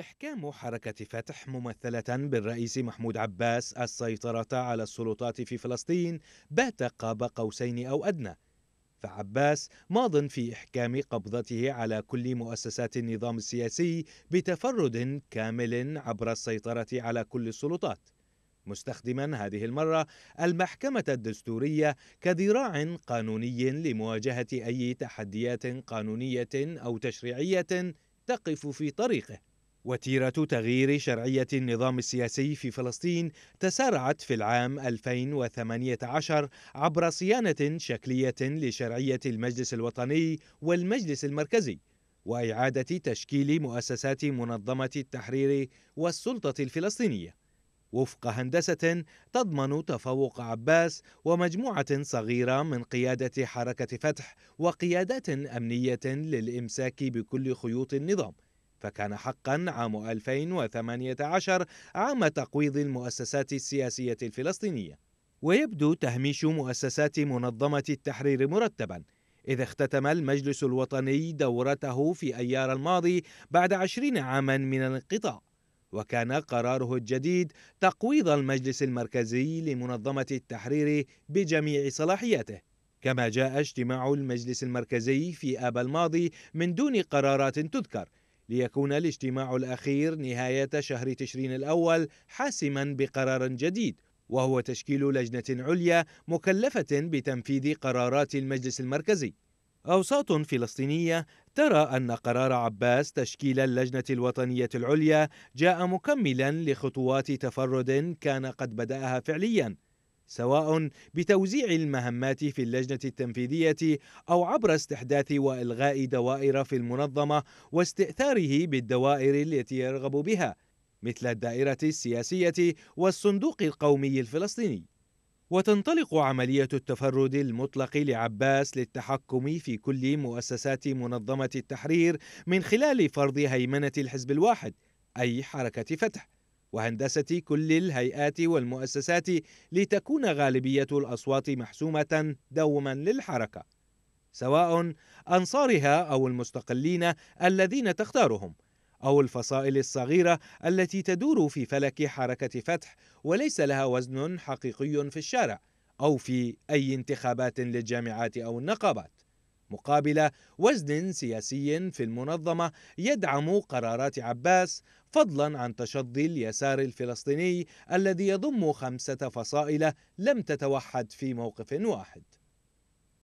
إحكام حركة فتح ممثلة بالرئيس محمود عباس السيطرة على السلطات في فلسطين بات قاب قوسين أو أدنى فعباس ماض في إحكام قبضته على كل مؤسسات النظام السياسي بتفرد كامل عبر السيطرة على كل السلطات مستخدما هذه المرة المحكمة الدستورية كذراع قانوني لمواجهة أي تحديات قانونية أو تشريعية تقف في طريقه وتيرة تغيير شرعية النظام السياسي في فلسطين تسارعت في العام 2018 عبر صيانة شكلية لشرعية المجلس الوطني والمجلس المركزي وإعادة تشكيل مؤسسات منظمة التحرير والسلطة الفلسطينية وفق هندسة تضمن تفوق عباس ومجموعة صغيرة من قيادة حركة فتح وقيادات أمنية للإمساك بكل خيوط النظام فكان حقا عام 2018 عام تقويض المؤسسات السياسية الفلسطينية ويبدو تهميش مؤسسات منظمة التحرير مرتبا إذا اختتم المجلس الوطني دورته في أيار الماضي بعد عشرين عاما من الانقطاع وكان قراره الجديد تقويض المجلس المركزي لمنظمة التحرير بجميع صلاحياته كما جاء اجتماع المجلس المركزي في آب الماضي من دون قرارات تذكر ليكون الاجتماع الأخير نهاية شهر تشرين الأول حاسما بقرار جديد وهو تشكيل لجنة عليا مكلفة بتنفيذ قرارات المجلس المركزي أوساط فلسطينية ترى أن قرار عباس تشكيل اللجنة الوطنية العليا جاء مكملا لخطوات تفرد كان قد بدأها فعليا سواء بتوزيع المهمات في اللجنة التنفيذية أو عبر استحداث وإلغاء دوائر في المنظمة واستئثاره بالدوائر التي يرغب بها مثل الدائرة السياسية والصندوق القومي الفلسطيني وتنطلق عملية التفرد المطلق لعباس للتحكم في كل مؤسسات منظمة التحرير من خلال فرض هيمنة الحزب الواحد أي حركة فتح وهندسة كل الهيئات والمؤسسات لتكون غالبية الأصوات محسومة دوما للحركة سواء أنصارها أو المستقلين الذين تختارهم أو الفصائل الصغيرة التي تدور في فلك حركة فتح وليس لها وزن حقيقي في الشارع أو في أي انتخابات للجامعات أو النقابات مقابل وزن سياسي في المنظمة يدعم قرارات عباس فضلا عن تشظي اليسار الفلسطيني الذي يضم خمسة فصائل لم تتوحد في موقف واحد